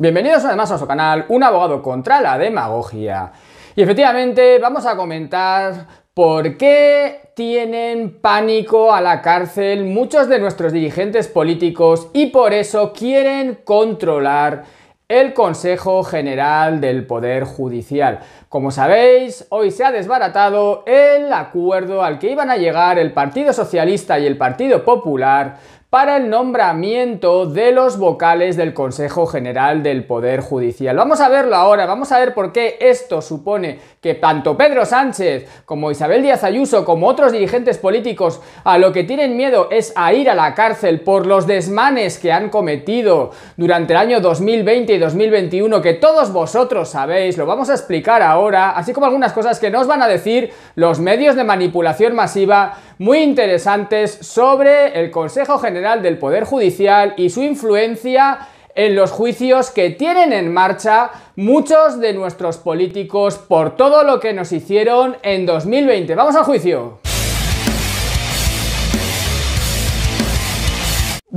Bienvenidos además a su canal Un abogado contra la demagogia. Y efectivamente vamos a comentar por qué tienen pánico a la cárcel muchos de nuestros dirigentes políticos y por eso quieren controlar el Consejo General del Poder Judicial. Como sabéis, hoy se ha desbaratado el acuerdo al que iban a llegar el Partido Socialista y el Partido Popular para el nombramiento de los vocales del Consejo General del Poder Judicial. Vamos a verlo ahora, vamos a ver por qué esto supone que tanto Pedro Sánchez como Isabel Díaz Ayuso como otros dirigentes políticos a lo que tienen miedo es a ir a la cárcel por los desmanes que han cometido durante el año 2020 y 2021 que todos vosotros sabéis, lo vamos a explicar ahora, así como algunas cosas que nos van a decir los medios de manipulación masiva muy interesantes sobre el Consejo General del Poder Judicial y su influencia en los juicios que tienen en marcha muchos de nuestros políticos por todo lo que nos hicieron en 2020. ¡Vamos al juicio!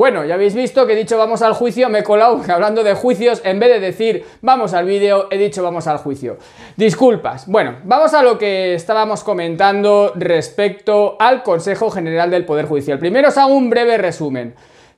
Bueno, ya habéis visto que he dicho vamos al juicio, me he colado hablando de juicios, en vez de decir vamos al vídeo, he dicho vamos al juicio. Disculpas. Bueno, vamos a lo que estábamos comentando respecto al Consejo General del Poder Judicial. Primero os hago un breve resumen.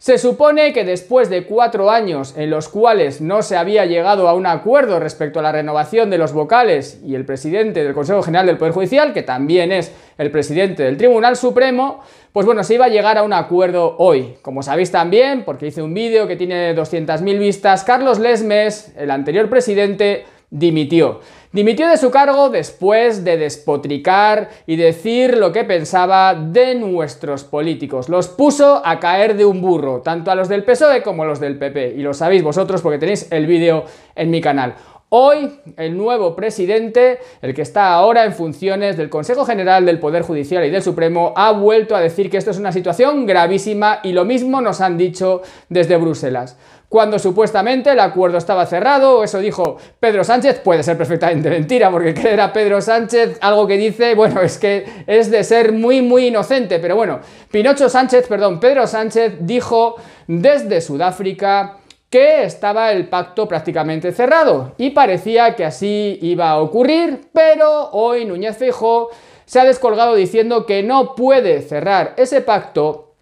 Se supone que después de cuatro años en los cuales no se había llegado a un acuerdo respecto a la renovación de los vocales y el presidente del Consejo General del Poder Judicial, que también es el presidente del Tribunal Supremo, pues bueno, se iba a llegar a un acuerdo hoy. Como sabéis también, porque hice un vídeo que tiene 200.000 vistas, Carlos Lesmes, el anterior presidente, dimitió. Dimitió de su cargo después de despotricar y decir lo que pensaba de nuestros políticos. Los puso a caer de un burro, tanto a los del PSOE como a los del PP. Y lo sabéis vosotros porque tenéis el vídeo en mi canal. Hoy, el nuevo presidente, el que está ahora en funciones del Consejo General del Poder Judicial y del Supremo, ha vuelto a decir que esto es una situación gravísima y lo mismo nos han dicho desde Bruselas. Cuando supuestamente el acuerdo estaba cerrado, eso dijo Pedro Sánchez, puede ser perfectamente mentira, porque creer a Pedro Sánchez algo que dice, bueno, es que es de ser muy, muy inocente, pero bueno, Pinocho Sánchez, perdón, Pedro Sánchez dijo desde Sudáfrica, que estaba el pacto prácticamente cerrado y parecía que así iba a ocurrir, pero hoy Núñez fijó se ha descolgado diciendo que no puede cerrar ese pacto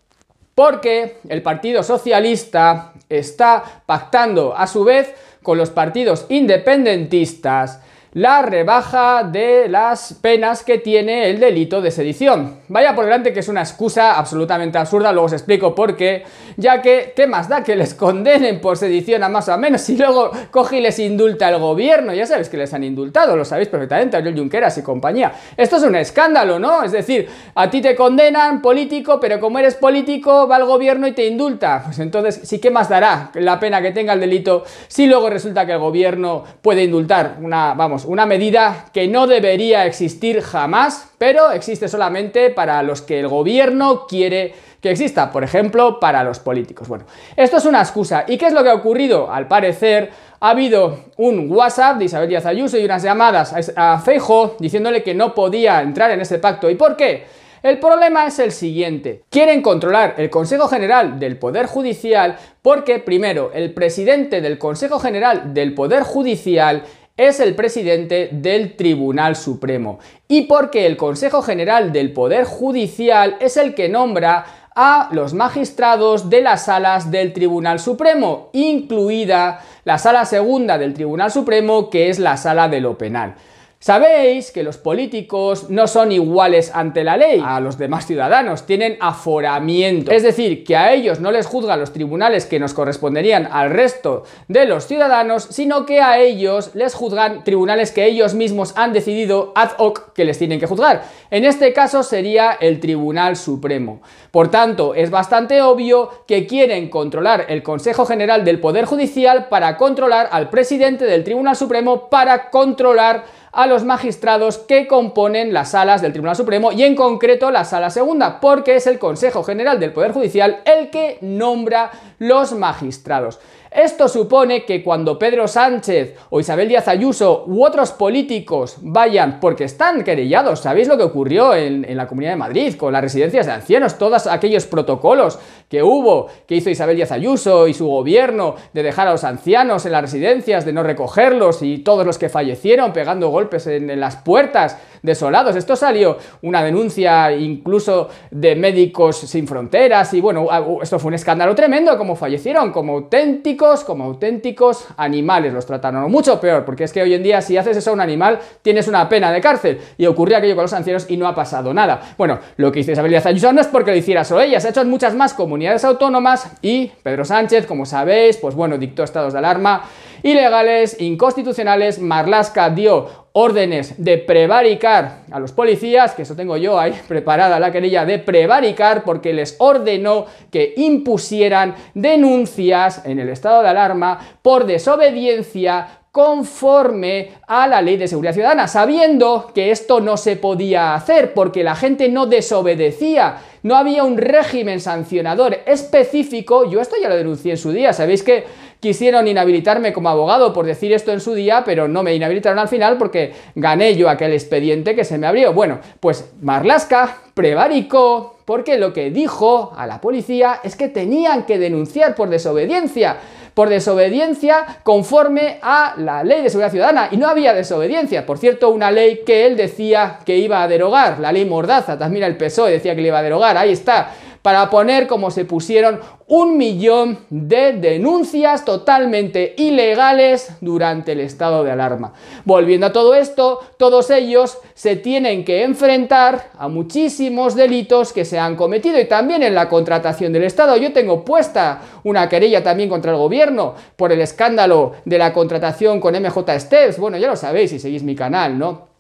porque el Partido Socialista está pactando a su vez con los partidos independentistas la rebaja de las penas que tiene el delito de sedición. Vaya por delante que es una excusa absolutamente absurda, luego os explico por qué, ya que ¿qué más da que les condenen por sedición a más o menos y luego coge y les indulta el gobierno, ya sabéis que les han indultado, lo sabéis perfectamente, Ariel Junqueras y compañía. Esto es un escándalo, ¿no? Es decir, a ti te condenan político, pero como eres político va el gobierno y te indulta. Pues entonces, ¿sí qué más dará la pena que tenga el delito si luego resulta que el gobierno puede indultar una, vamos, una medida que no debería existir jamás, pero existe solamente para los que el gobierno quiere que exista, por ejemplo, para los políticos. Bueno, esto es una excusa. ¿Y qué es lo que ha ocurrido? Al parecer, ha habido un WhatsApp de Isabel Díaz Ayuso y unas llamadas a Feijo diciéndole que no podía entrar en ese pacto. ¿Y por qué? El problema es el siguiente. Quieren controlar el Consejo General del Poder Judicial porque, primero, el presidente del Consejo General del Poder Judicial es el presidente del Tribunal Supremo y porque el Consejo General del Poder Judicial es el que nombra a los magistrados de las salas del Tribunal Supremo, incluida la sala segunda del Tribunal Supremo, que es la sala de lo penal. Sabéis que los políticos no son iguales ante la ley a los demás ciudadanos, tienen aforamiento. Es decir, que a ellos no les juzgan los tribunales que nos corresponderían al resto de los ciudadanos, sino que a ellos les juzgan tribunales que ellos mismos han decidido ad hoc que les tienen que juzgar. En este caso sería el Tribunal Supremo. Por tanto, es bastante obvio que quieren controlar el Consejo General del Poder Judicial para controlar al presidente del Tribunal Supremo, para controlar a los magistrados que componen las salas del Tribunal Supremo y en concreto la sala segunda, porque es el Consejo General del Poder Judicial el que nombra los magistrados. Esto supone que cuando Pedro Sánchez o Isabel Díaz Ayuso u otros políticos vayan, porque están querellados, ¿sabéis lo que ocurrió en, la Comunidad de Madrid con las residencias de ancianos? Todos aquellos protocolos que hubo, que hizo Isabel Díaz Ayuso y su gobierno de dejar a los ancianos en las residencias, de no recogerlos y todos los que fallecieron pegando golpes en, en las puertas desolados. Esto salió una denuncia incluso de Médicos Sin Fronteras y bueno, esto fue un escándalo tremendo, como fallecieron como auténticos como auténticos animales. Los trataron mucho peor, porque es que hoy en día si haces eso a un animal tienes una pena de cárcel. Y ocurría aquello con los ancianos y no ha pasado nada. Bueno, lo que hizo Isabel Díaz Ayuso no es porque lo hiciera solo ella, se ha hecho en muchas más comunidades autónomas y Pedro Sánchez, como sabéis, pues bueno, dictó estados de alarma ilegales, inconstitucionales. Marlaska dio órdenes de prevaricar a los policías, que eso tengo yo ahí preparada la querella de prevaricar porque les ordenó que impusieran denuncias en el estado de alarma por desobediencia conforme a la ley de seguridad ciudadana, sabiendo que esto no se podía hacer porque la gente no desobedecía no había un régimen sancionador específico, yo esto ya lo denuncié en su día, sabéis que Quisieron inhabilitarme como abogado por decir esto en su día, pero no me inhabilitaron al final porque gané yo aquel expediente que se me abrió. Bueno, pues Marlaska prevaricó porque lo que dijo a la policía es que tenían que denunciar por desobediencia por desobediencia conforme a la ley de seguridad ciudadana. Y no había desobediencia. Por cierto, una ley que él decía que iba a derogar, la ley Mordaza, también el PSOE decía que le iba a derogar. Ahí está para poner, como se pusieron, un millón de denuncias totalmente ilegales durante el estado de alarma. Volviendo a todo esto, todos ellos se tienen que enfrentar a muchísimos delitos que se han cometido y también en la contratación del Estado. Yo tengo puesta una querella también contra el gobierno por el escándalo de la contratación con MJ Steps. Bueno, ya lo sabéis si seguís mi canal, ¿no?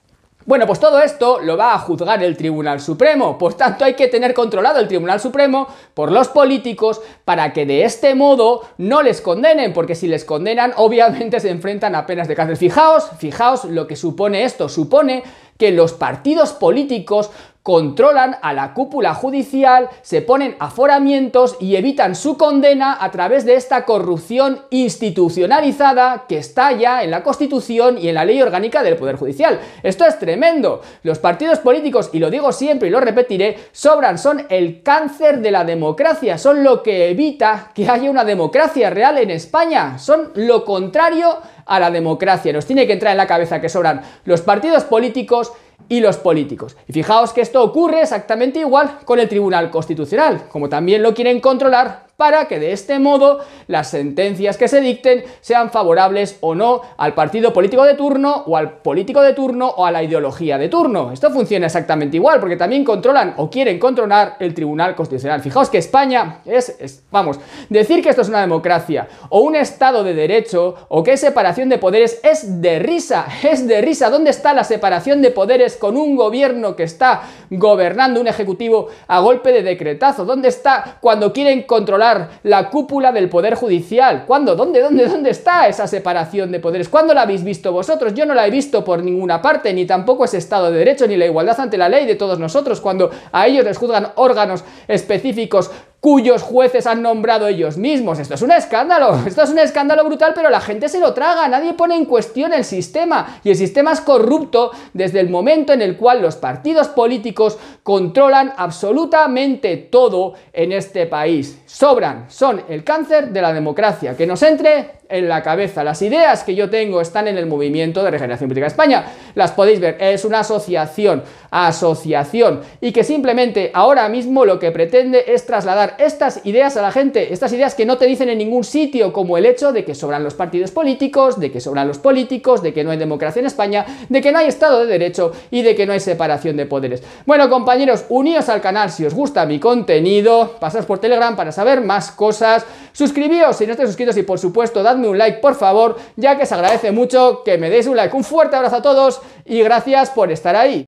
Bueno, pues todo esto lo va a juzgar el Tribunal Supremo, por tanto hay que tener controlado el Tribunal Supremo por los políticos para que de este modo no les condenen, porque si les condenan obviamente se enfrentan a penas de cárcel. Fijaos, fijaos lo que supone esto, supone que los partidos políticos controlan a la cúpula judicial, se ponen aforamientos y evitan su condena a través de esta corrupción institucionalizada que está ya en la Constitución y en la ley orgánica del Poder Judicial. Esto es tremendo. Los partidos políticos, y lo digo siempre y lo repetiré, sobran, son el cáncer de la democracia, son lo que evita que haya una democracia real en España, son lo contrario a la democracia. Nos tiene que entrar en la cabeza que sobran los partidos políticos, y los políticos. Y fijaos que esto ocurre exactamente igual con el Tribunal Constitucional, como también lo quieren controlar para que de este modo las sentencias que se dicten sean favorables o no al partido político de turno o al político de turno o a la ideología de turno. Esto funciona exactamente igual porque también controlan o quieren controlar el Tribunal Constitucional. Fijaos que España es, vamos, decir que esto es una democracia o un Estado de derecho o que es separación de poderes es de risa, es de risa. ¿Dónde está la separación de poderes con un gobierno que está gobernando un ejecutivo a golpe de decretazo? ¿Dónde está cuando quieren controlar la cúpula del Poder Judicial. ¿Cuándo? ¿Dónde? ¿Dónde? ¿Dónde está esa separación de poderes? ¿Cuándo la habéis visto vosotros? Yo no la he visto por ninguna parte, ni tampoco ese Estado de Derecho, ni la igualdad ante la ley de todos nosotros, cuando a ellos les juzgan órganos específicos cuyos jueces han nombrado ellos mismos. Esto es un escándalo, esto es un escándalo brutal, pero la gente se lo traga, nadie pone en cuestión el sistema y el sistema es corrupto desde el momento en el cual los partidos políticos controlan absolutamente todo en este país. Sobran, son el cáncer de la democracia. Que nos entre en la cabeza. Las ideas que yo tengo están en el movimiento de regeneración política de España. Las podéis ver, es una asociación, asociación, y que simplemente ahora mismo lo que pretende es trasladar estas ideas a la gente, estas ideas que no te dicen en ningún sitio, como el hecho de que sobran los partidos políticos, de que sobran los políticos, de que no hay democracia en España, de que no hay Estado de Derecho y de que no hay separación de poderes. Bueno, compañeros, uníos al canal si os gusta mi contenido, pasad por Telegram para saber más cosas, suscribíos si no estáis suscritos y por supuesto, dad dadme un like por favor, ya que se agradece mucho que me deis un like. Un fuerte abrazo a todos y gracias por estar ahí.